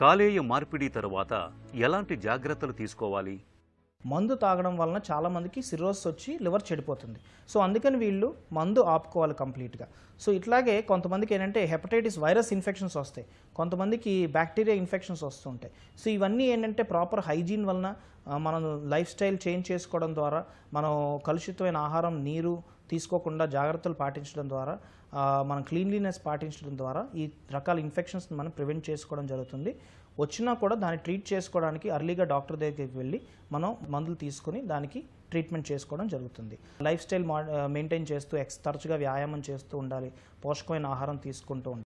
కాలేయ మార్పిడి తరువాత ఎలాంటి జాగ్రత్తలు తీసుకోవాలి మందు తాగడం వలన చాలామందికి సిరోస్ వచ్చి లివర్ చెడిపోతుంది సో అందుకని వీళ్ళు మందు ఆపుకోవాలి కంప్లీట్గా సో ఇట్లాగే కొంతమందికి ఏంటంటే హెపటైటిస్ వైరస్ ఇన్ఫెక్షన్స్ వస్తాయి కొంతమందికి బ్యాక్టీరియా ఇన్ఫెక్షన్స్ వస్తుంటాయి సో ఇవన్నీ ఏంటంటే ప్రాపర్ హైజీన్ వలన మనం లైఫ్ స్టైల్ చేంజ్ చేసుకోవడం ద్వారా మనం కలుషితమైన ఆహారం నీరు తీసుకోకుండా జాగ్రత్తలు పాటించడం ద్వారా మనం క్లీన్లీనెస్ పాటించడం ద్వారా ఈ రకాల ఇన్ఫెక్షన్స్ని మనం ప్రివెంట్ చేసుకోవడం జరుగుతుంది వచ్చినా కూడా దాన్ని ట్రీట్ చేసుకోవడానికి అర్లీగా డాక్టర్ దగ్గరికి వెళ్ళి మనం మందులు తీసుకుని దానికి ట్రీట్మెంట్ చేసుకోవడం జరుగుతుంది లైఫ్ స్టైల్ మెయింటైన్ చేస్తూ ఎక్స్ తరచుగా వ్యాయామం చేస్తూ ఉండాలి పోషకమైన ఆహారం తీసుకుంటూ ఉండాలి